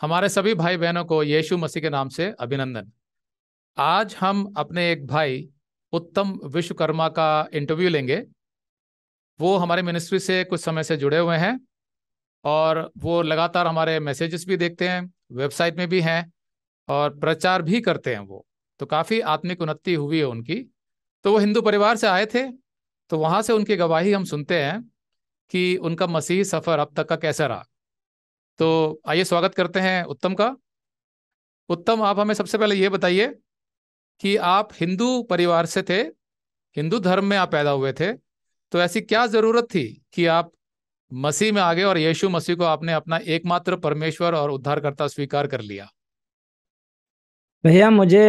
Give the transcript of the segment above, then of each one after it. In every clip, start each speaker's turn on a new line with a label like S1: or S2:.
S1: हमारे सभी भाई बहनों को यीशु मसीह के नाम से अभिनंदन आज हम अपने एक भाई उत्तम विश्वकर्मा का इंटरव्यू लेंगे वो हमारे मिनिस्ट्री से कुछ समय से जुड़े हुए हैं और वो लगातार हमारे मैसेजेस भी देखते हैं वेबसाइट में भी हैं और प्रचार भी करते हैं वो तो काफ़ी आत्मिक उन्नति हुई है उनकी तो वो हिंदू परिवार से आए थे तो वहाँ से उनकी गवाही हम सुनते हैं कि उनका मसीह सफ़र अब तक का कैसा रहा तो आइए स्वागत करते हैं उत्तम का उत्तम आप हमें सबसे पहले ये बताइए कि आप हिंदू परिवार से थे हिंदू धर्म में आप पैदा हुए थे तो ऐसी क्या ज़रूरत थी कि आप मसीह में आ गए और यीशु मसीह को आपने अपना एकमात्र परमेश्वर और उद्धारकर्ता स्वीकार कर लिया
S2: भैया मुझे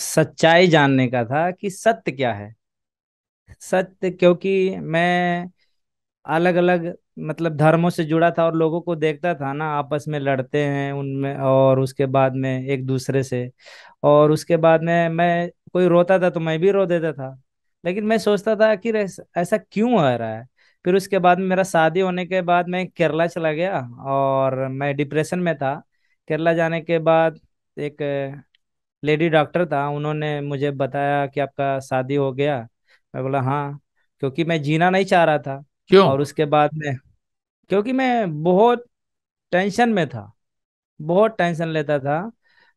S2: सच्चाई जानने का था कि सत्य क्या है सत्य क्योंकि मैं अलग अलग मतलब धर्मों से जुड़ा था और लोगों को देखता था ना आपस में लड़ते हैं उनमें और उसके बाद में एक दूसरे से और उसके बाद में मैं कोई रोता था तो मैं भी रो देता था लेकिन मैं सोचता था कि ऐसा क्यों हो रहा है फिर उसके बाद में मेरा शादी होने के बाद मैं केरला चला गया और मैं डिप्रेशन में था केरला जाने के बाद एक लेडी डॉक्टर था उन्होंने मुझे बताया कि आपका शादी हो गया मैं बोला हाँ क्योंकि मैं जीना नहीं चाह रहा था क्यों और उसके बाद में क्योंकि मैं बहुत टेंशन में था बहुत टेंशन लेता था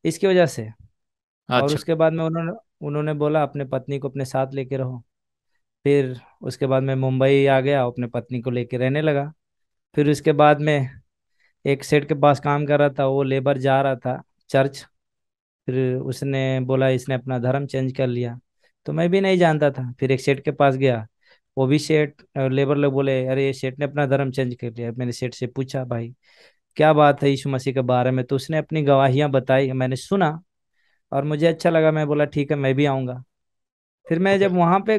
S2: इसकी वजह से अच्छा। और उसके बाद में उन्होंने उन्होंने बोला अपने पत्नी को अपने साथ लेके रहो फिर उसके बाद में मुंबई आ गया अपने पत्नी को लेके रहने लगा फिर उसके बाद में एक सेठ के पास काम कर रहा था वो लेबर जा रहा था चर्च फिर उसने बोला इसने अपना धर्म चेंज कर लिया तो मैं भी नहीं जानता था फिर एक सेठ के पास गया वो भी सेठ लेबर लोग बोले अरे सेठ ने अपना धर्म चेंज कर लिया मैंने सेठ से पूछा भाई क्या बात है यीशु मसीह के बारे में तो उसने अपनी गवाहियां बताई मैंने सुना और मुझे अच्छा लगा मैं बोला ठीक है मैं भी आऊंगा फिर मैं जब वहां पे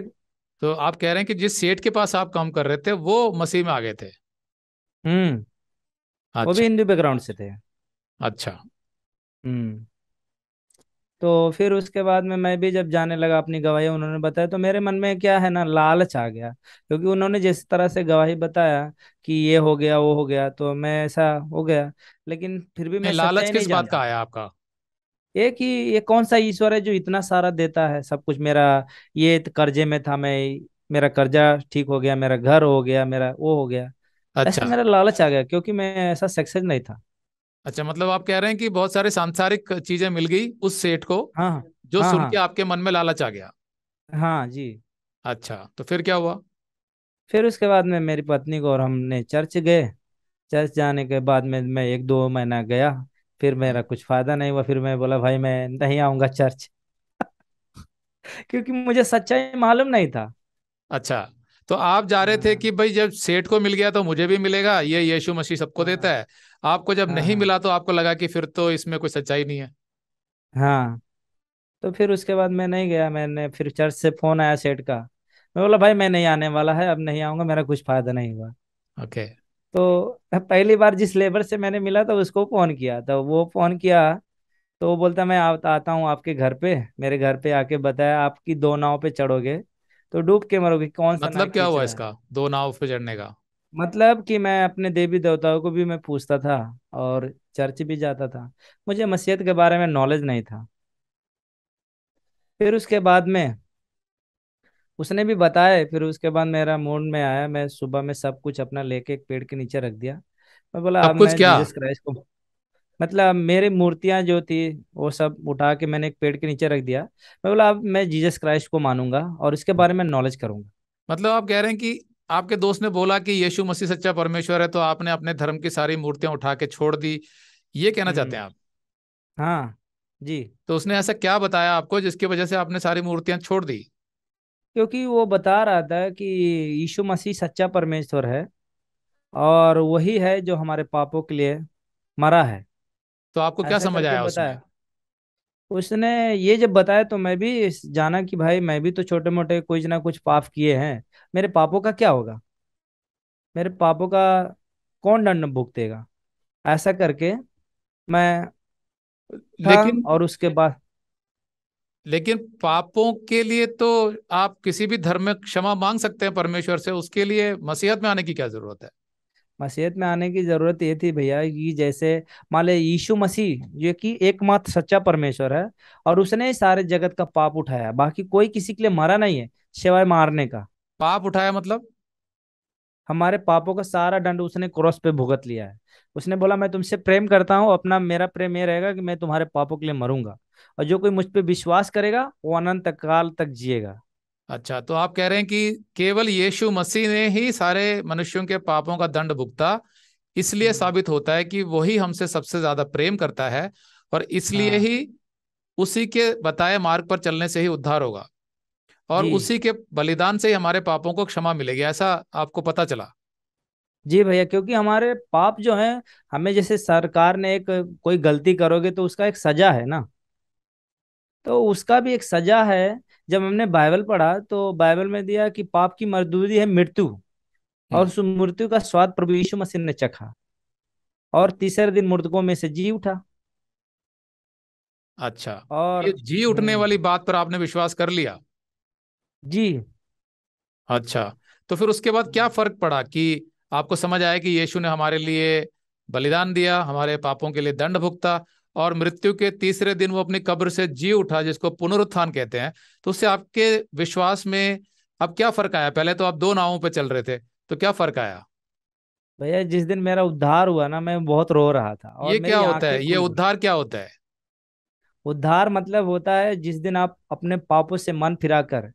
S1: तो आप कह रहे हैं कि जिस सेठ के पास आप काम कर रहे थे वो मसीह में आ गए थे
S2: हम्म अच्छा। वो भी अच्छा। हिंदू बैकग्राउंड से थे
S1: अच्छा हम्म
S2: तो फिर उसके बाद में मैं भी जब जाने लगा अपनी गवाही उन्होंने बताया तो मेरे मन में क्या है ना लालच आ गया क्योंकि उन्होंने जिस तरह से गवाही बताया कि ये हो गया वो हो गया तो मैं ऐसा हो गया लेकिन फिर भी मैं लालच किस बात का आया आपका ये ही ये कौन सा ईश्वर है जो इतना सारा देता है सब कुछ मेरा ये कर्जे में था मैं मेरा कर्जा ठीक हो गया मेरा घर हो गया मेरा वो हो गया अच्छा। ऐसा मेरा लालच आ गया क्योंकि मैं
S1: ऐसा सक्सेस नहीं था अच्छा मतलब आप कह रहे हैं कि बहुत सारे सांसारिक चीजें मिल गई उस सेठ को हाँ, जो हाँ, सुन के हाँ। आपके मन में लालच आ गया हाँ जी अच्छा
S2: तो फिर क्या हुआ फिर उसके बाद में मेरी पत्नी को और हमने चर्च गए चर्च जाने के बाद में मैं एक दो महीना गया फिर मेरा कुछ फायदा नहीं हुआ फिर मैं बोला भाई मैं नहीं आऊंगा चर्च क्योंकि
S1: मुझे सच्चाई मालूम नहीं था अच्छा तो आप जा रहे थे हाँ। कि भाई जब सेठ को मिल गया तो मुझे भी मिलेगा ये यीशु मसीह सबको हाँ। देता है आपको जब हाँ, नहीं मिला तो आपको लगा कि फिर तो इसमें कोई सच्चाई नहीं है
S2: हाँ तो फिर उसके बाद मैं नहीं गया मैंने फिर चर्च से फोन आया सेठ का मैं बोला भाई मैं नहीं आने वाला है अब नहीं आऊंगा मेरा कुछ फायदा नहीं हुआ ओके तो पहली बार जिस लेबर से मैंने मिला था उसको फोन किया तो वो फोन किया तो वो बोलता मैं आता हूँ आपके घर पे मेरे घर पे आके बताया आपकी दो नाव पे चढ़ोगे तो डूब के मरोगे कौन सा मतलब क्या हुआ
S1: इसका दो नाव पे चढ़ने का
S2: मतलब कि मैं अपने देवी देवताओं को भी मैं पूछता था और चर्च भी जाता था मुझे मसीहत के बारे में नॉलेज नहीं था फिर उसके बाद में उसने भी बताया फिर उसके बाद मेरा मूड में आया मैं सुबह में सब कुछ अपना लेके एक पेड़ के नीचे रख दिया मैं बोला अब मैं क्या? जीसस क्राइस्ट को मतलब मेरे मूर्तियां जो थी वो सब उठा के मैंने एक पेड़ के नीचे रख दिया मैं बोला अब मैं जीसस क्राइस्ट को मानूंगा और इसके बारे में नॉलेज करूंगा
S1: मतलब आप कह रहे हैं कि आपके दोस्त ने बोला कि यीशु मसीह सच्चा परमेश्वर है तो आपने अपने धर्म की सारी मूर्तियां उठा के छोड़ दी ये कहना हम्म। चाहते हैं आप हाँ जी तो उसने ऐसा क्या बताया आपको जिसकी वजह से आपने सारी मूर्तियां छोड़ दी
S2: क्योंकि वो बता रहा था कि यीशु मसीह सच्चा परमेश्वर है और वही है जो हमारे पापों के लिए मरा है तो आपको क्या समझ आया उसमें उसने ये जब बताया तो मैं भी जाना कि भाई मैं भी तो छोटे मोटे कुछ ना कुछ पाप किए हैं मेरे पापों का क्या होगा मेरे पापों का कौन दंड भुगतेगा ऐसा करके मैं लेकिन और उसके बाद
S1: लेकिन पापों के लिए तो आप किसी भी धर्म में क्षमा मांग सकते हैं परमेश्वर से उसके लिए मसीहत में आने की क्या जरूरत है
S2: मसीहत में आने की जरूरत ये थी भैया कि जैसे मान ले यीशु मसीह जो कि एकमात्र सच्चा परमेश्वर है और उसने सारे जगत का पाप उठाया बाकी कोई किसी के लिए मरा नहीं है सिवाय मारने का पाप उठाया मतलब हमारे पापों का सारा दंड उसने क्रॉस पे भुगत लिया है उसने बोला मैं तुमसे प्रेम करता हूँ अपना मेरा प्रेम ये रहेगा कि मैं तुम्हारे पापों के लिए मरूंगा और जो कोई मुझ पर विश्वास करेगा वो अनंत काल तक जिएगा
S1: अच्छा तो आप कह रहे हैं कि केवल यीशु मसीह ने ही सारे मनुष्यों के पापों का दंड भुगता इसलिए हम्म। साबित होता है कि वही हमसे सबसे ज्यादा प्रेम करता है और इसलिए हाँ। ही उसी के बताए मार्ग पर चलने से ही उद्धार होगा और उसी के बलिदान से ही हमारे पापों को क्षमा मिलेगी ऐसा आपको पता चला जी भैया क्योंकि हमारे पाप जो हैं हमें जैसे सरकार ने एक कोई गलती करोगे
S2: तो उसका एक सजा है ना तो उसका भी एक सजा है जब हमने बाइबल पढ़ा तो बाइबल में दिया कि पाप की मजदूरी है मृत्यु हम्म। और उस मृत्यु का स्वाद प्रभु यीशु मसीह ने चखा और तीसरे दिन मृतकों में से जी उठा
S1: अच्छा और जी उठने हम्म। वाली बात पर आपने विश्वास कर लिया जी अच्छा तो फिर उसके बाद क्या फर्क पड़ा कि आपको समझ आया कि यीशु ने हमारे लिए बलिदान दिया हमारे पापों के लिए दंड भुगता और मृत्यु के तीसरे दिन वो अपनी कब्र से जी उठा जिसको पुनरुत्थान कहते हैं तो उससे आपके विश्वास में अब क्या फर्क आया पहले तो आप दो नावों पर चल रहे थे तो क्या फर्क आया
S2: भैया जिस दिन मेरा उद्धार हुआ ना मैं बहुत रो रहा था और ये क्या होता है ये उद्धार क्या होता है उद्धार मतलब होता है जिस दिन आप अपने पापों से मन फिराकर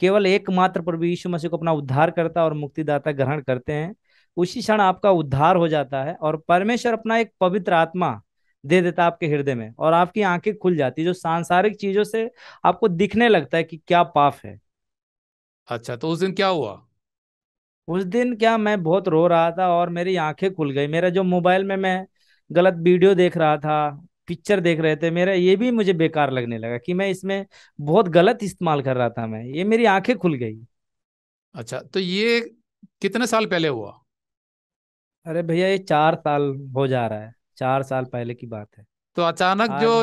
S2: केवल एकमात्र प्रभु यीशु मसीह को अपना उद्धार करता और मुक्तिदाता ग्रहण करते हैं उसी क्षण आपका उद्धार हो जाता है और परमेश्वर अपना एक पवित्र आत्मा दे देता आपके हृदय में और आपकी आंखें खुल जाती जो सांसारिक चीजों से आपको दिखने लगता है कि क्या पाप है अच्छा तो उस दिन क्या हुआ उस दिन क्या मैं बहुत रो रहा था और मेरी आंखें खुल गई मेरा जो मोबाइल में मैं गलत वीडियो देख रहा था पिक्चर देख रहे थे मेरा ये भी मुझे बेकार लगने लगा कि मैं इसमें बहुत गलत इस्तेमाल कर रहा था मैं ये मेरी आंखें खुल गई अच्छा तो ये कितने साल पहले हुआ अरे भैया ये चार साल हो जा रहा है चार साल पहले की बात है
S1: तो अचानक जो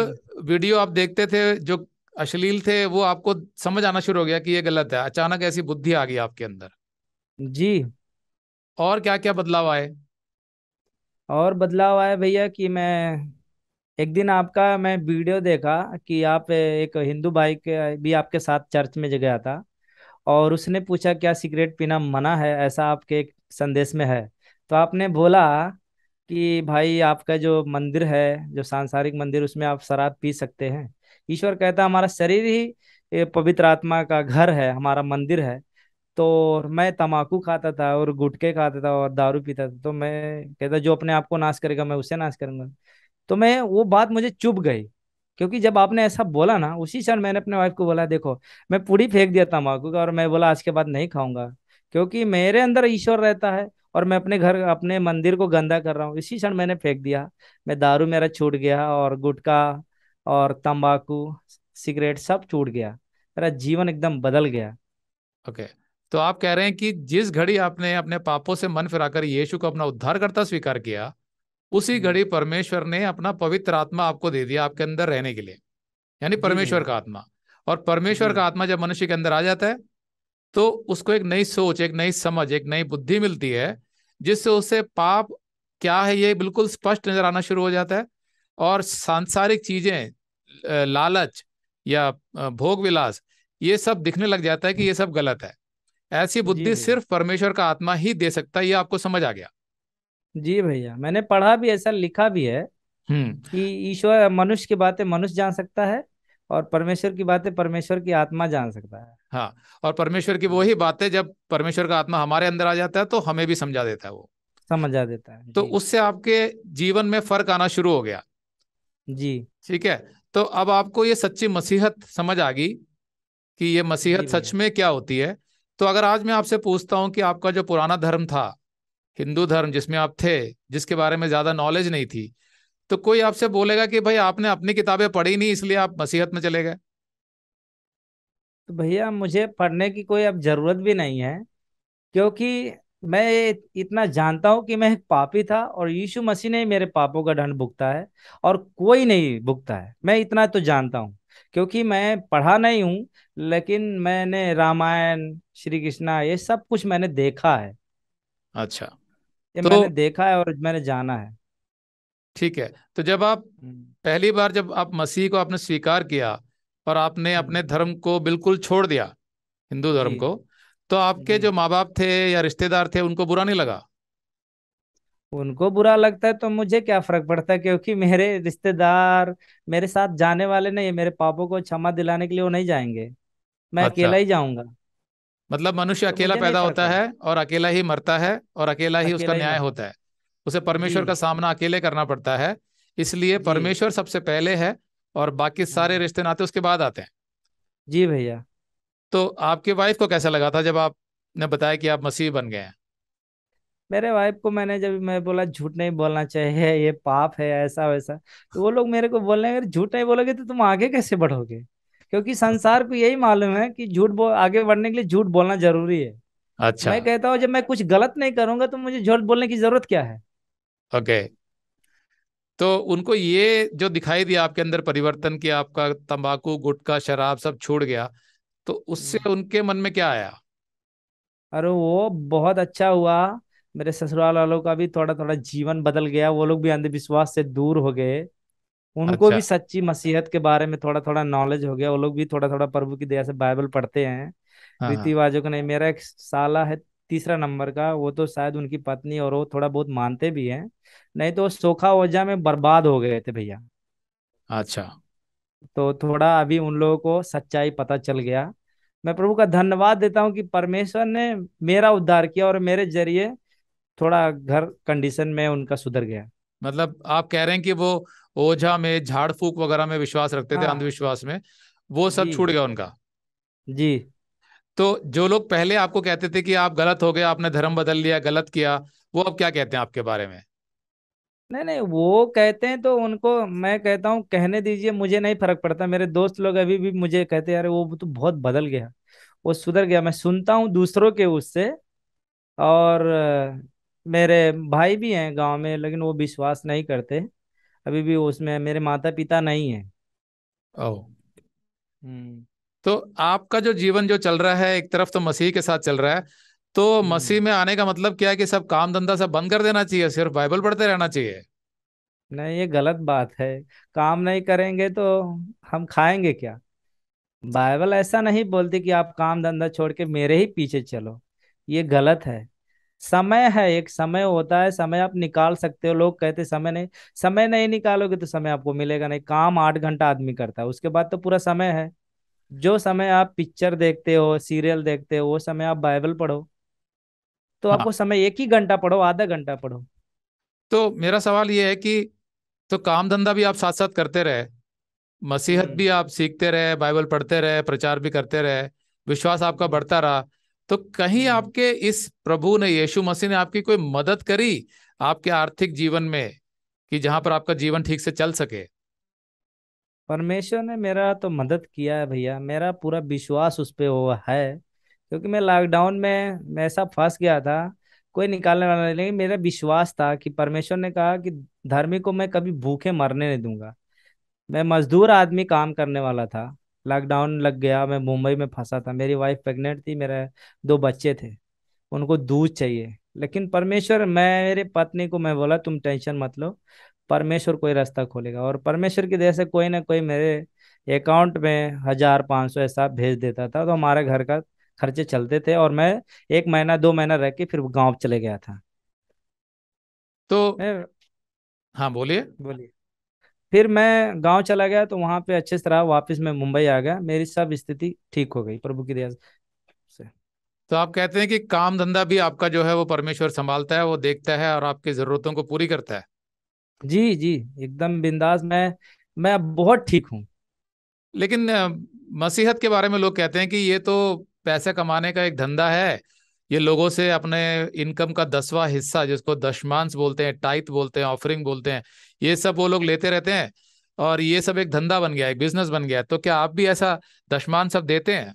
S1: वीडियो आप देखते थे जो अश्लील थे वो आपको समझ आना शुरू हो गया कि ये गलत है अचानक ऐसी बुद्धि आ गई आपके अंदर जी और क्या क्या बदलाव आए
S2: और बदलाव आया भैया कि मैं एक दिन आपका मैं वीडियो देखा कि आप एक हिंदू भाई के भी आपके साथ चर्च में गया था और उसने पूछा क्या सिगरेट पीना मना है ऐसा आपके एक संदेश में है तो आपने बोला कि भाई आपका जो मंदिर है जो सांसारिक मंदिर उसमें आप शराब पी सकते हैं ईश्वर कहता है हमारा शरीर ही पवित्र आत्मा का घर है हमारा मंदिर है तो मैं तम्बाकू खाता था और गुटखे खाता था और दारू पीता था तो मैं कहता जो अपने आप को नाश करेगा मैं उसे नाश करूंगा तो मैं वो बात मुझे चुभ गई क्योंकि जब आपने ऐसा बोला ना उसी क्षण मैंने अपने वाइफ को बोला देखो मैं पूरी फेंक दिया तम्बाकू का और मैं बोला आज के बाद नहीं खाऊंगा क्योंकि मेरे अंदर ईश्वर रहता है और मैं अपने घर अपने मंदिर को गंदा कर रहा हूँ इसी क्षण मैंने फेंक दिया मैं दारू मेरा छूट गया और गुटखा और तंबाकू सिगरेट सब छूट गया मेरा जीवन एकदम बदल
S1: गया ओके okay. तो आप कह रहे हैं कि जिस घड़ी आपने अपने पापों से मन फिराकर यीशु को अपना उद्धारकर्ता स्वीकार किया उसी हम्म। घड़ी परमेश्वर ने अपना पवित्र आत्मा आपको दे दिया आपके अंदर रहने के लिए यानी परमेश्वर का आत्मा और परमेश्वर हम्म। का आत्मा जब मनुष्य के अंदर आ जाता है तो उसको एक नई सोच एक नई समझ एक नई बुद्धि मिलती है जिससे उसे पाप क्या है ये बिल्कुल स्पष्ट नजर आना शुरू हो जाता है और सांसारिक चीजें लालच या भोग विलास ये सब दिखने लग जाता है कि ये सब गलत है ऐसी बुद्धि सिर्फ परमेश्वर का आत्मा ही दे सकता है ये आपको समझ आ गया जी भैया मैंने पढ़ा भी ऐसा लिखा भी है हम्म। कि ईश्वर
S2: मनुष्य की बातें मनुष्य जान सकता है और परमेश्वर की बातें परमेश्वर की आत्मा जान सकता है
S1: हाँ और परमेश्वर की वही बातें जब परमेश्वर का आत्मा हमारे अंदर आ जाता है तो हमें भी समझा देता है वो समझा देता है तो उससे आपके जीवन में फर्क आना शुरू हो गया जी ठीक है तो अब आपको ये सच्ची मसीहत समझ आ गई कि ये मसीहत सच में क्या होती है तो अगर आज मैं आपसे पूछता हूँ कि आपका जो पुराना धर्म था हिंदू धर्म जिसमें आप थे जिसके बारे में ज्यादा नॉलेज नहीं थी तो कोई आपसे बोलेगा कि भाई आपने अपनी किताबें पढ़ी नहीं इसलिए आप मसीहत में चले गए तो भैया
S2: मुझे पढ़ने की कोई अब जरूरत भी नहीं है क्योंकि मैं इतना जानता हूं कि मैं एक पापी था और यीशु मसीह ने मेरे पापों का दंड भुगता है और कोई नहीं भुगता है मैं इतना तो जानता हूँ क्योंकि मैं पढ़ा नहीं हूं लेकिन मैंने रामायण श्री कृष्णा ये सब कुछ मैंने देखा है अच्छा ये तो, मैंने देखा है और मैंने जाना है
S1: ठीक है तो जब आप हम्म। पहली बार जब आप मसीह को आपने स्वीकार किया और आपने हम्म। अपने धर्म को बिल्कुल छोड़ दिया हिंदू धर्म को तो आपके जो माँ बाप थे या रिश्तेदार थे उनको बुरा नहीं लगा उनको बुरा लगता है तो मुझे क्या फर्क पड़ता है क्योंकि मेरे रिश्तेदार
S2: मेरे साथ जाने वाले नहीं मेरे पापों को क्षमा दिलाने के लिए वो नहीं जाएंगे मैं अच्छा। अकेला ही जाऊंगा
S1: मतलब मनुष्य तो अकेला पैदा होता है और अकेला ही मरता है और अकेला ही उसका न्याय होता है उसे परमेश्वर का सामना अकेले करना पड़ता है इसलिए परमेश्वर सबसे पहले है और बाकी सारे हाँ। रिश्ते नाते उसके बाद आते हैं जी भैया तो आपके वाइफ को कैसा लगा था जब आपने बताया कि आप मसीह बन गए हैं मेरे वाइफ
S2: को मैंने जब मैं बोला झूठ नहीं बोलना चाहिए ये पाप है ऐसा वैसा तो वो लोग मेरे को बोलने अगर झूठ नहीं बोलोगे तो तुम आगे कैसे बढ़ोगे क्योंकि संसार को यही मालूम है कि झूठ आगे बढ़ने के लिए झूठ बोलना जरूरी है अच्छा मैं कहता हूँ जब मैं कुछ गलत नहीं करूंगा तो मुझे झूठ बोलने की जरूरत क्या है
S1: ओके okay. तो उनको ये जो दिखाई दिया आपके अंदर परिवर्तन कि आपका तंबाकू गुटखा शराब सब छूट गया तो उससे हम्म। उनके मन में क्या आया अरे वो
S2: बहुत अच्छा हुआ मेरे ससुराल वालों का भी थोड़ा थोड़ा जीवन बदल गया वो लोग भी अंधविश्वास से दूर हो गए उनको अच्छा। भी सच्ची मसीहत के बारे में थोड़ा थोड़ा नॉलेज हो गया वो लोग भी थोड़ा थोड़ा प्रभु की दया से बाइबल पढ़ते हैं हाँ, हाँ। रीति रिवाजों का नहीं मेरा एक साला है तीसरा नंबर का वो तो शायद उनकी पत्नी और वो थोड़ा बहुत मानते भी हैं नहीं तो सोखा ओझा में बर्बाद हो गए थे भैया अच्छा तो थोड़ा अभी उन लोगों को सच्चाई पता चल गया मैं प्रभु का धन्यवाद देता हूँ कि परमेश्वर ने मेरा उद्धार किया और मेरे जरिए थोड़ा घर
S1: कंडीशन में उनका सुधर गया मतलब आप कह रहे हैं कि वो ओझा में झाड़ फूक वगैरह में विश्वास रखते हाँ। थे अंधविश्वास में वो सब छूट गया उनका जी तो जो लोग पहले आपको कहते थे कि आप गलत हो गए आपने धर्म बदल लिया गलत किया वो अब क्या कहते हैं आपके बारे में
S2: नहीं नहीं वो कहते हैं तो उनको मैं कहता हूँ कहने दीजिए मुझे नहीं फर्क पड़ता मेरे दोस्त लोग अभी भी मुझे कहते यार वो तो बहुत बदल गया वो सुधर गया मैं सुनता हूँ दूसरों के उससे और मेरे भाई भी हैं गांव में लेकिन वो विश्वास नहीं करते अभी भी उसमें मेरे माता पिता
S1: नहीं है ओ तो आपका जो जीवन जो चल रहा है एक तरफ तो मसीह के साथ चल रहा है तो हम्म। मसीह में आने का मतलब क्या है कि सब काम धंधा सब बंद कर देना चाहिए सिर्फ बाइबल पढ़ते रहना चाहिए
S2: नहीं ये गलत बात है काम नहीं करेंगे तो हम खाएंगे क्या बाइबल ऐसा नहीं बोलती कि आप काम धंधा छोड़ के मेरे ही पीछे चलो ये गलत है समय है एक समय होता है समय आप निकाल सकते हो लोग कहते समय नहीं समय नहीं निकालोगे तो समय आपको मिलेगा नहीं काम आठ घंटा आदमी करता है उसके बाद तो पूरा समय है जो समय आप पिक्चर देखते हो सीरियल देखते हो वो समय आप बाइबल पढ़ो तो हाँ। आपको समय एक ही घंटा पढ़ो आधा घंटा पढ़ो
S1: तो मेरा सवाल ये है कि तो काम धंधा भी आप साथ साथ करते रहे मसीहत हम्म। भी आप सीखते रहे बाइबल पढ़ते रहे प्रचार भी करते रहे विश्वास आपका बढ़ता रहा तो कहीं हम्म। आपके इस प्रभु ने यीशु मसीह ने आपकी कोई मदद करी आपके आर्थिक जीवन में कि जहां पर आपका जीवन ठीक से चल सके
S2: परमेश्वर ने मेरा तो मदद किया है भैया मेरा पूरा विश्वास उस पर वो है क्योंकि मैं लॉकडाउन में मैं ऐसा फंस गया था कोई निकालने वाला नहीं लेकिन मेरा विश्वास था कि परमेश्वर ने कहा कि धर्मी को मैं कभी भूखे मरने नहीं दूंगा मैं मजदूर आदमी काम करने वाला था लॉकडाउन लग गया मैं मुंबई में फंसा था मेरी वाइफ प्रेग्नेंट थी मेरे दो बच्चे थे उनको दूध चाहिए लेकिन परमेश्वर मैं मेरे पत्नी को मैं बोला तुम टेंशन मत लो परमेश्वर कोई रास्ता खोलेगा और परमेश्वर की दया से कोई ना कोई मेरे अकाउंट में हजार पाँच सौ ऐसा भेज देता था तो हमारे घर का खर्चे चलते थे और मैं एक महीना दो महीना रह के फिर गाँव चले गया था तो हाँ बोलिए बोलिए फिर मैं गांव चला गया तो वहां पे अच्छे से रहा वापस मैं मुंबई आ गया मेरी सब स्थिति ठीक हो गई प्रभु की दया
S1: से तो आप कहते हैं कि काम धंधा भी आपका जो है वो परमेश्वर संभालता है वो देखता है और आपकी जरूरतों को पूरी करता है जी जी एकदम बिंदास मैं मैं बहुत ठीक हूँ लेकिन मसीहत के बारे में लोग कहते हैं कि ये तो पैसे कमाने का एक धंधा है ये लोगों से अपने इनकम का दसवां हिस्सा जिसको दशमांश बोलते हैं टाइट बोलते हैं ऑफरिंग बोलते हैं ये सब वो लोग लेते रहते हैं और ये सब एक धंधा बन गया एक बिजनेस बन गया तो क्या आप भी ऐसा दशमांश सब देते हैं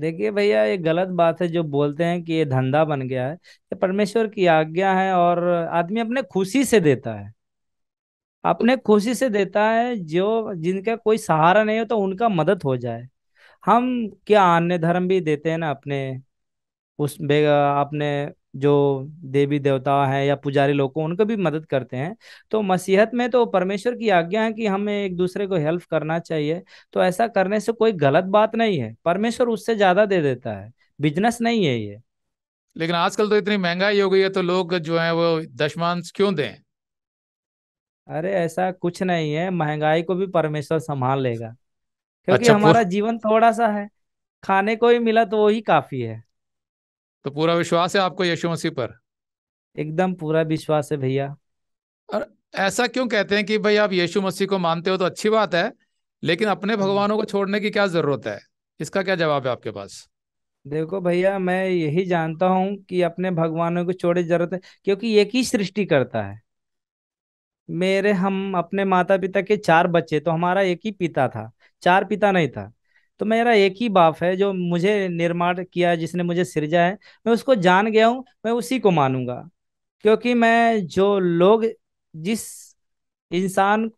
S2: देखिए भैया ये गलत बात है जो बोलते हैं कि ये धंधा बन गया है ये परमेश्वर की आज्ञा है और आदमी अपने खुशी से देता है अपने खुशी से देता है जो जिनका कोई सहारा नहीं हो तो उनका मदद हो जाए हम क्या अन्य धर्म भी देते हैं ना अपने उस अपने जो देवी देवता है या पुजारी लोग को उनको भी मदद करते हैं तो मसीहत में तो परमेश्वर की आज्ञा है कि हमें एक दूसरे को हेल्प करना चाहिए तो ऐसा करने से कोई गलत बात नहीं है परमेश्वर उससे
S1: ज्यादा दे देता है बिजनेस नहीं है ये लेकिन आजकल तो इतनी महंगाई हो गई है तो लोग जो है वो दशमांश क्यों दें
S2: अरे ऐसा कुछ नहीं है महंगाई को भी परमेश्वर संभाल लेगा क्योंकि अच्छा, हमारा जीवन थोड़ा सा है खाने
S1: को ही मिला तो वही काफी है तो पूरा विश्वास है आपको यीशु मसीह पर एकदम पूरा विश्वास है भैया और ऐसा क्यों कहते हैं कि भाई आप यीशु मसीह को मानते हो तो अच्छी बात है लेकिन अपने हम्म। भगवानों को छोड़ने की क्या जरूरत है इसका क्या जवाब है आपके पास
S2: देखो भैया मैं यही जानता हूँ कि अपने भगवानों को छोड़े जरूरत है क्योंकि एक ही सृष्टि करता है मेरे हम अपने माता पिता के चार बच्चे तो हमारा एक ही पिता था चार पिता नहीं था तो मेरा एक ही बाप है जो मुझे निर्माण किया जिसने मुझे सृजा है मैं उसको जान गया हूँ मैं उसी को मानूंगा क्योंकि मैं जो लोग जिस इंसान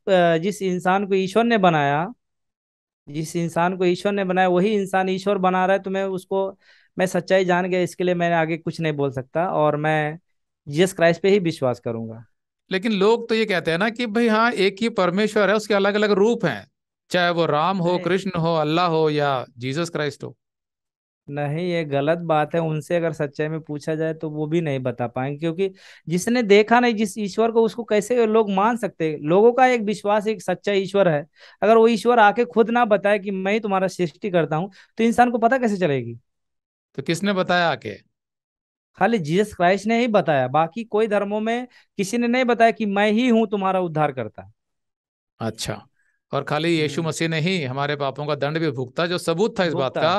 S2: जिस इंसान को ईश्वर ने बनाया जिस इंसान को ईश्वर ने बनाया वही इंसान ईश्वर बना रहा है तो मैं उसको मैं सच्चाई जान गया इसके लिए मैं आगे कुछ नहीं बोल सकता और मैं जीस क्राइस्ट पे ही विश्वास करूंगा
S1: लेकिन लोग तो ये कहते हैं ना कि भाई हाँ एक ही परमेश्वर है उसके अलग अलग रूप हैं चाहे वो राम हो कृष्ण हो अल्लाह हो या जीसस क्राइस्ट हो
S2: नहीं ये गलत बात है उनसे अगर सच्चाई में पूछा जाए तो वो भी नहीं बता पाएंगे क्योंकि जिसने देखा नहीं जिस ईश्वर को उसको कैसे लोग मान सकते हैं लोगों का एक विश्वास एक सच्चा ईश्वर है अगर वो ईश्वर आके खुद ना बताए कि मैं ही तुम्हारा सृष्टि करता हूँ तो इंसान को पता कैसे चलेगी तो किसने बताया आके खाली जीसस क्राइस्ट ने ही बताया बाकी कोई धर्मों में किसी ने नहीं बताया कि मैं ही हूँ तुम्हारा उद्धार करता
S1: अच्छा और खाली यीशु हम्म। मसीह ने ही हमारे पापों का दंड भी भुगता जो सबूत था इस बात का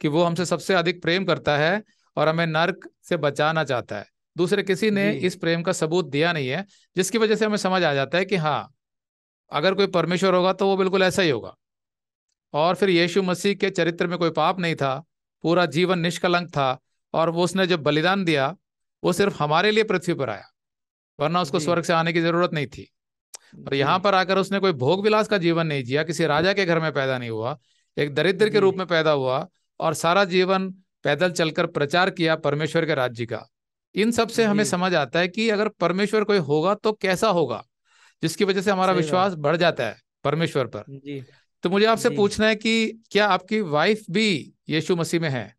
S1: कि वो हमसे सबसे अधिक प्रेम करता है और हमें नर्क से बचाना चाहता है दूसरे किसी ने इस प्रेम का सबूत दिया नहीं है जिसकी वजह से हमें समझ आ जाता है कि हाँ अगर कोई परमेश्वर होगा तो वो बिल्कुल ऐसा ही होगा और फिर यीशु मसीह के चरित्र में कोई पाप नहीं था पूरा जीवन निष्कलंक था और वो उसने जब बलिदान दिया वो सिर्फ हमारे लिए पृथ्वी पर आया वरना उसको स्वर्ग से आने की जरूरत नहीं थी और यहाँ पर आकर उसने कोई भोग विलास का जीवन नहीं जिया किसी राजा के घर में पैदा नहीं हुआ एक दरिद्र के रूप में पैदा हुआ और सारा जीवन पैदल चलकर प्रचार किया परमेश्वर के राज्य का इन सब से हमें समझ आता है कि अगर परमेश्वर कोई होगा तो कैसा होगा जिसकी वजह से हमारा विश्वास बढ़ जाता है परमेश्वर पर तो मुझे आपसे पूछना है कि क्या आपकी वाइफ भी यीशु मसीह में है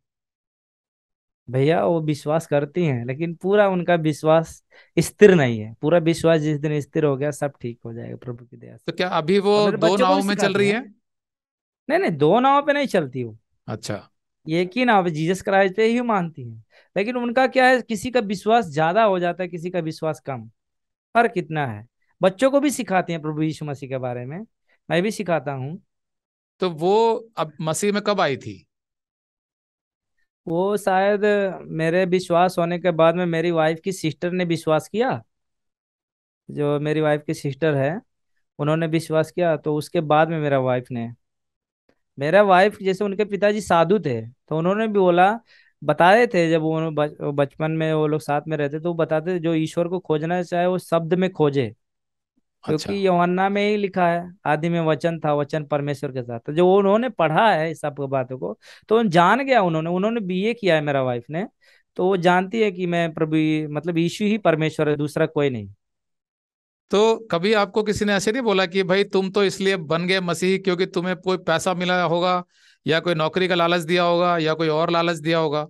S2: भैया वो विश्वास करती हैं लेकिन पूरा उनका विश्वास स्थिर नहीं है पूरा विश्वास जिस दिन स्थिर हो गया सब ठीक हो जाएगा प्रभु की दया तो से तो क्या अभी वो दो नाव में चल रही है नहीं नहीं दो नाव पे नहीं चलती वो अच्छा एक ही नाव जीसस क्राइस्ट पे ही मानती है लेकिन उनका क्या है किसी का विश्वास ज्यादा हो जाता है किसी का विश्वास कम फर्क कितना है बच्चों को भी सिखाते हैं प्रभु यीशु मसीह के बारे में मैं भी सिखाता हूँ तो वो अब मसीह में कब आई थी वो शायद मेरे विश्वास होने के बाद में मेरी वाइफ की सिस्टर ने विश्वास किया जो मेरी वाइफ की सिस्टर है उन्होंने विश्वास किया तो उसके बाद में मेरा वाइफ ने मेरा वाइफ जैसे उनके पिताजी साधु थे तो उन्होंने भी बोला बताए थे जब वो बचपन में वो लोग साथ में रहते तो वो बताते थे जो ईश्वर को खोजना चाहे वो शब्द में खोजे अच्छा क्योंकि यूहन्ना में ही लिखा है आदि में वचन था वचन परमेश्वर के साथ तो जो उन्होंने पढ़ा है इस सब बातों को तो जान गया उन्होंने उन्होंने बीए किया है मेरा वाइफ ने तो वो जानती है कि मैं प्रभु मतलब यीशु ही परमेश्वर है दूसरा कोई नहीं
S1: तो कभी आपको किसी ने ऐसे नहीं बोला कि भाई तुम तो इसलिए बन गए मसीह क्योंकि तुम्हें कोई पैसा मिला होगा या कोई नौकरी का लालच दिया होगा या कोई और लालच दिया होगा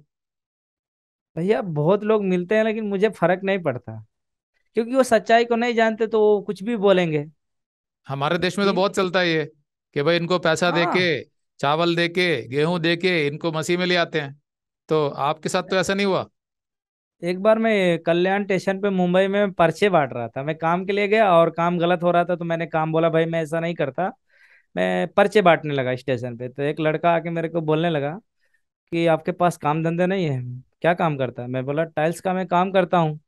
S1: भैया बहुत लोग मिलते हैं लेकिन मुझे फर्क नहीं
S2: पड़ता क्योंकि वो सच्चाई को नहीं जानते तो वो कुछ भी बोलेंगे
S1: हमारे देश में तो बहुत चलता है ये कि भाई इनको पैसा हाँ। देके चावल देके गेहूं देके इनको मसीह में ले आते हैं तो आपके साथ तो ऐसा नहीं हुआ एक बार मैं कल्याण स्टेशन
S2: पे मुंबई में पर्चे बांट रहा था मैं काम के लिए गया और काम गलत हो रहा था तो मैंने काम बोला भाई मैं ऐसा नहीं करता मैं पर्चे बांटने लगा स्टेशन पे तो एक लड़का आके मेरे को बोलने लगा कि आपके पास काम धंधे नहीं है क्या काम करता है मैं बोला टाइल्स का मैं काम करता हूँ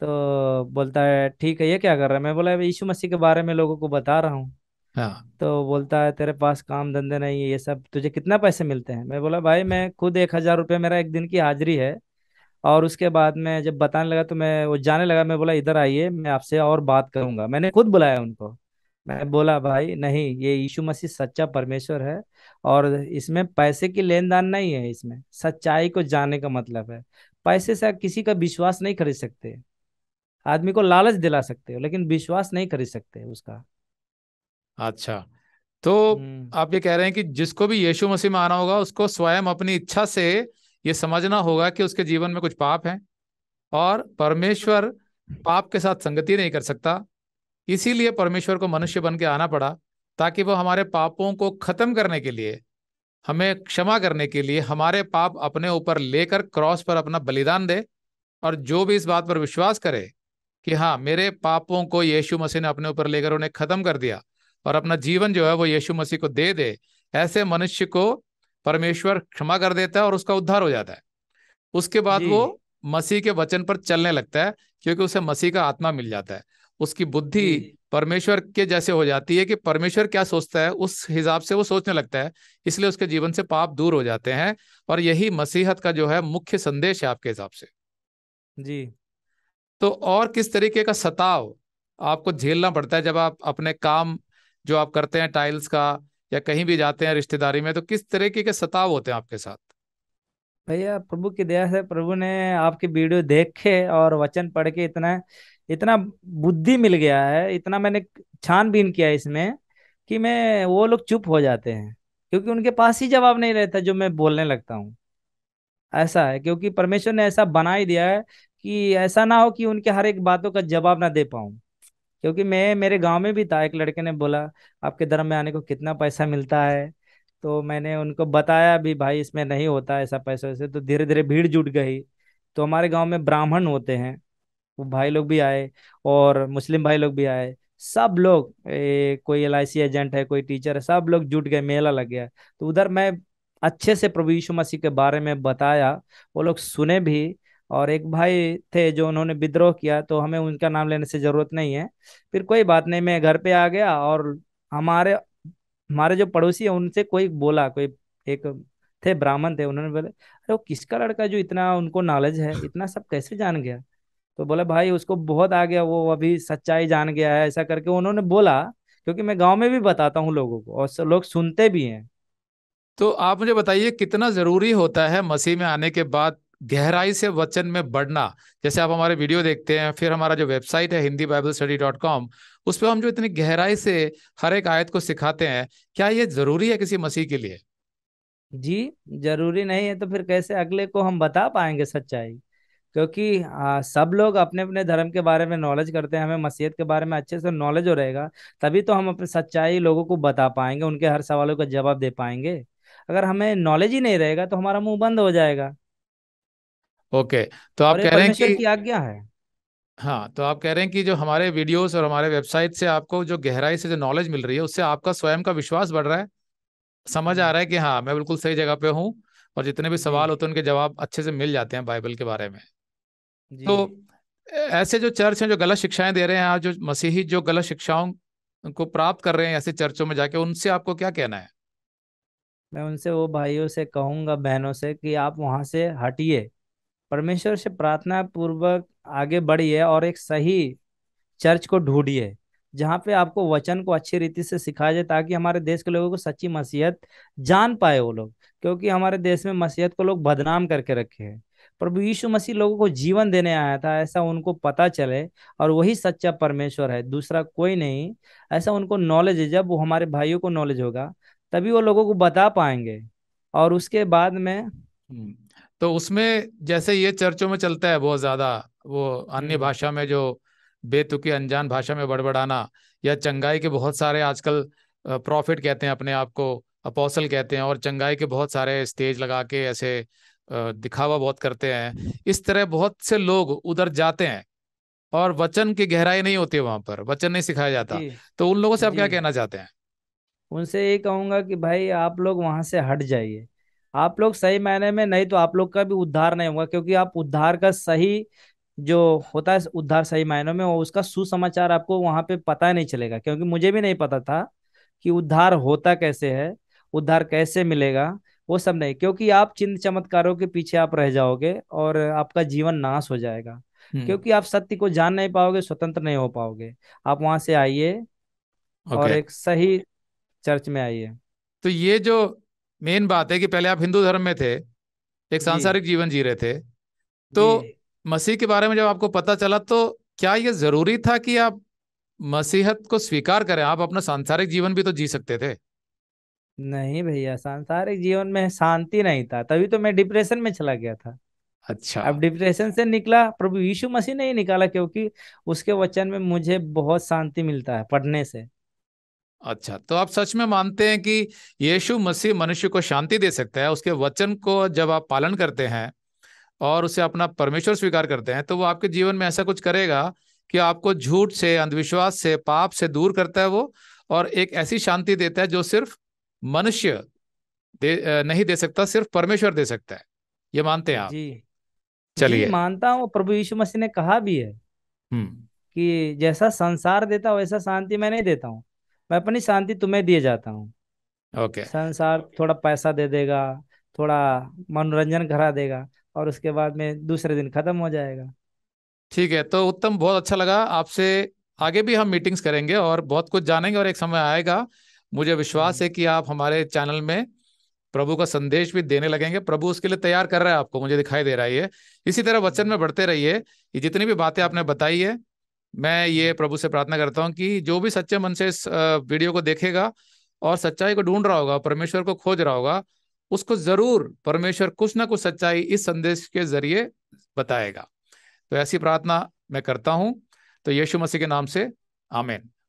S2: तो बोलता है ठीक है ये क्या कर रहा है मैं बोला यीशु मसीह के बारे में लोगों को बता रहा हूँ हाँ तो बोलता है तेरे पास काम धंधे नहीं है ये सब तुझे कितना पैसे मिलते हैं मैं बोला भाई मैं खुद एक हजार रुपये मेरा एक दिन की हाजिरी है और उसके बाद में जब बताने लगा तो मैं वो जाने लगा मैं बोला इधर आइए मैं आपसे और बात करूंगा मैंने खुद बुलाया उनको मैं बोला भाई नहीं ये यीशु मसीह सच्चा परमेश्वर है और इसमें पैसे की लेन देन नहीं है इसमें सच्चाई को जानने का मतलब है पैसे से किसी का विश्वास नहीं खरीद सकते
S1: आदमी को लालच दिला सकते हो लेकिन विश्वास नहीं खरीद सकते उसका अच्छा तो हम्म। आप ये कह रहे हैं कि जिसको भी यीशु मसीह में आना होगा उसको स्वयं अपनी इच्छा से ये समझना होगा कि उसके जीवन में कुछ पाप है और परमेश्वर पाप के साथ संगति नहीं कर सकता इसीलिए परमेश्वर को मनुष्य बन के आना पड़ा ताकि वो हमारे पापों को खत्म करने के लिए हमें क्षमा करने के लिए हमारे पाप अपने ऊपर लेकर क्रॉस पर अपना बलिदान दे और जो भी इस बात पर विश्वास करे कि हाँ मेरे पापों को यीशु मसीह ने अपने ऊपर लेकर उन्हें खत्म कर दिया और अपना जीवन जो है वो यीशु मसीह को दे दे ऐसे मनुष्य को परमेश्वर क्षमा कर देता है और उसका उद्धार हो जाता है उसके बाद वो मसीह के वचन पर चलने लगता है क्योंकि उसे मसीह का आत्मा मिल जाता है उसकी बुद्धि परमेश्वर के जैसे हो जाती है कि परमेश्वर क्या सोचता है उस हिसाब से वो सोचने लगता है इसलिए उसके जीवन से पाप दूर हो जाते हैं और यही मसीहत का जो है मुख्य संदेश है आपके हिसाब से जी तो और किस तरीके का सताव आपको झेलना पड़ता है जब आप अपने काम जो आप करते हैं टाइल्स का या कहीं भी जाते हैं रिश्तेदारी में तो किस तरीके के सताव होते हैं आपके साथ
S2: भैया प्रभु की दया से प्रभु ने आपके वीडियो देखे और वचन पढ़ के इतना इतना बुद्धि मिल गया है इतना मैंने छानबीन किया इसमें कि मैं वो लोग चुप हो जाते हैं क्योंकि उनके पास ही जवाब नहीं रहता जो मैं बोलने लगता हूँ ऐसा है क्योंकि परमेश्वर ने ऐसा बना ही दिया है कि ऐसा ना हो कि उनके हर एक बातों का जवाब ना दे पाऊं क्योंकि मैं मेरे गांव में भी था एक लड़के ने बोला आपके धर्म में आने को कितना पैसा मिलता है तो मैंने उनको बताया भी भाई इसमें नहीं होता ऐसा पैसा वैसे तो धीरे धीरे भीड़ जुट गई तो हमारे गांव में ब्राह्मण होते हैं वो भाई लोग भी आए और मुस्लिम भाई लोग भी आए सब लोग ए, कोई एल एजेंट है कोई टीचर है सब लोग जुट गए मेला लग गया तो उधर मैं अच्छे से प्रभु यीशु मसीह के बारे में बताया वो लोग सुने भी और एक भाई थे जो उन्होंने विद्रोह किया तो हमें उनका नाम लेने से ज़रूरत नहीं है फिर कोई बात नहीं मैं घर पे आ गया और हमारे हमारे जो पड़ोसी है उनसे कोई बोला कोई एक थे ब्राह्मण थे उन्होंने बोले अरे वो किसका लड़का जो इतना उनको नॉलेज है इतना सब कैसे जान गया तो बोला भाई उसको बहुत आ गया वो अभी सच्चाई जान गया है ऐसा करके उन्होंने बोला क्योंकि मैं गांव में
S1: भी बताता हूँ लोगों को और लोग सुनते भी हैं तो आप मुझे बताइए कितना जरूरी होता है मसीह में आने के बाद गहराई से वचन में बढ़ना जैसे आप हमारे वीडियो देखते हैं फिर हमारा जो वेबसाइट है Hindi Bible study dot com उस पर हम जो इतनी गहराई से हर एक आयत को सिखाते हैं क्या ये जरूरी है किसी मसीह के लिए जी जरूरी
S2: नहीं है तो फिर कैसे अगले को हम बता पाएंगे सच्चाई क्योंकि आ, सब लोग अपने अपने धर्म के बारे में नॉलेज करते हैं हमें मसीहत के बारे में अच्छे से नॉलेज हो रहेगा तभी तो हम अपनी सच्चाई लोगों को बता पाएंगे उनके हर सवालों का जवाब दे पाएंगे अगर हमें नॉलेज ही नहीं रहेगा तो हमारा मुंह बंद हो जाएगा
S1: ओके तो आप कह रहे हैं कि की आज्ञा है हाँ तो आप कह रहे हैं कि जो हमारे वीडियोस और हमारे वेबसाइट से आपको जो गहराई से जो नॉलेज मिल रही है उससे आपका स्वयं का विश्वास बढ़ रहा है समझ आ हाँ। रहा है कि हाँ मैं बिल्कुल सही जगह पे हूँ और जितने भी सवाल होते हैं उनके जवाब अच्छे से मिल जाते हैं बाइबल के बारे में जी। तो ऐसे जो चर्च हैं जो गलत शिक्षाएं दे रहे हैं आज जो मसीही जो गलत शिक्षाओं को प्राप्त कर रहे हैं ऐसे चर्चों में जाके उनसे आपको क्या कहना है
S2: मैं उनसे वो भाइयों से कहूंगा बहनों से कि आप वहां से हटिए परमेश्वर से प्रार्थना पूर्वक आगे बढ़िए और एक सही चर्च को ढूंढिए जहाँ पे आपको वचन को अच्छी रीति से सिखाया जाए ताकि हमारे देश के लोगों को सच्ची मसीहत जान पाए वो लोग क्योंकि हमारे देश में मसीहत को लोग बदनाम करके रखे हैं प्रभु यीशु मसीह लोगों को जीवन देने आया था ऐसा उनको पता चले और वही सच्चा परमेश्वर है दूसरा कोई नहीं ऐसा उनको नॉलेज है जब वो हमारे भाइयों को नॉलेज होगा तभी वो लोगों को बता पाएंगे और उसके बाद में हम्म।
S1: तो उसमें जैसे ये चर्चों में चलता है बहुत ज्यादा वो अन्य हम्म। भाषा में जो बेतुकी अनजान भाषा में बड़बड़ाना या चंगाई के बहुत सारे आजकल प्रॉफिट कहते हैं अपने आप को अपोसल कहते हैं और चंगाई के बहुत सारे स्टेज लगा के ऐसे दिखावा बहुत करते हैं इस तरह बहुत से लोग उधर जाते हैं और वचन की गहराई नहीं होती वहां पर वचन नहीं सिखाया जाता तो उन लोगों से आप क्या कहना चाहते हैं
S2: उनसे ये कहूंगा कि भाई आप लोग वहां से हट जाइए आप लोग सही मायने में नहीं तो आप लोग का भी उद्धार नहीं होगा क्योंकि आप उद्धार का सही जो होता है उद्धार सही मायनों में वो उसका सुसमाचार आपको वहां पे पता नहीं चलेगा क्योंकि मुझे भी नहीं पता था कि उद्धार होता कैसे है उद्धार कैसे मिलेगा वो सब नहीं क्योंकि आप चिन्ह चमत्कारों के पीछे आप रह जाओगे और आपका जीवन नाश हो जाएगा हम्म। क्योंकि आप सत्य को जान नहीं पाओगे स्वतंत्र नहीं हो पाओगे आप वहां से आइए और एक सही
S1: चर्च में आइए तो ये जो मेन बात है कि पहले आप हिंदू धर्म में थे एक सांसारिक जीवन जी रहे थे तो मसीह के बारे में जब आपको पता चला तो क्या ये जरूरी था कि आप मसीहत को स्वीकार करें आप अपना सांसारिक जीवन भी तो जी सकते थे
S2: नहीं भैया सांसारिक जीवन में शांति नहीं था तभी तो मैं डिप्रेशन में चला गया था अच्छा अब डिप्रेशन से निकला प्रभु यीशु मसीह ने ही निकाला क्योंकि उसके वचन में मुझे बहुत शांति मिलता है पढ़ने से
S1: अच्छा तो आप सच में मानते हैं कि यीशु मसीह मनुष्य को शांति दे सकता है उसके वचन को जब आप पालन करते हैं और उसे अपना परमेश्वर स्वीकार करते हैं तो वो आपके जीवन में ऐसा कुछ करेगा कि आपको झूठ से अंधविश्वास से पाप से दूर करता है वो और एक ऐसी शांति देता है जो सिर्फ मनुष्य दे, नहीं दे सकता सिर्फ परमेश्वर दे सकता है ये मानते हैं आप चलिए मानता हूँ प्रभु यीशु मसीह ने कहा भी है हम्म।
S2: कि जैसा संसार देता वैसा शांति मैं नहीं देता हूँ मैं अपनी शांति तुम्हें दिए जाता हूँ ओके okay. संसार थोड़ा पैसा दे देगा थोड़ा मनोरंजन करा देगा और उसके बाद में दूसरे दिन खत्म हो जाएगा
S1: ठीक है तो उत्तम बहुत अच्छा लगा आपसे आगे भी हम मीटिंग्स करेंगे और बहुत कुछ जानेंगे और एक समय आएगा मुझे विश्वास हम्म। है कि आप हमारे चैनल में प्रभु का संदेश भी देने लगेंगे प्रभु उसके लिए तैयार कर रहा है आपको मुझे दिखाई दे रहा है इसी तरह वचन में बढ़ते रहिए ये जितनी भी बातें आपने बताई है मैं ये हम्म। प्रभु से प्रार्थना करता हूँ कि जो भी सच्चे मन से इस वीडियो को देखेगा और सच्चाई को ढूंढ रहा होगा परमेश्वर को खोज रहा होगा उसको जरूर परमेश्वर कुछ ना कुछ सच्चाई इस संदेश के जरिए बताएगा तो ऐसी प्रार्थना मैं करता हूँ तो यीशु मसीह के नाम से आमेन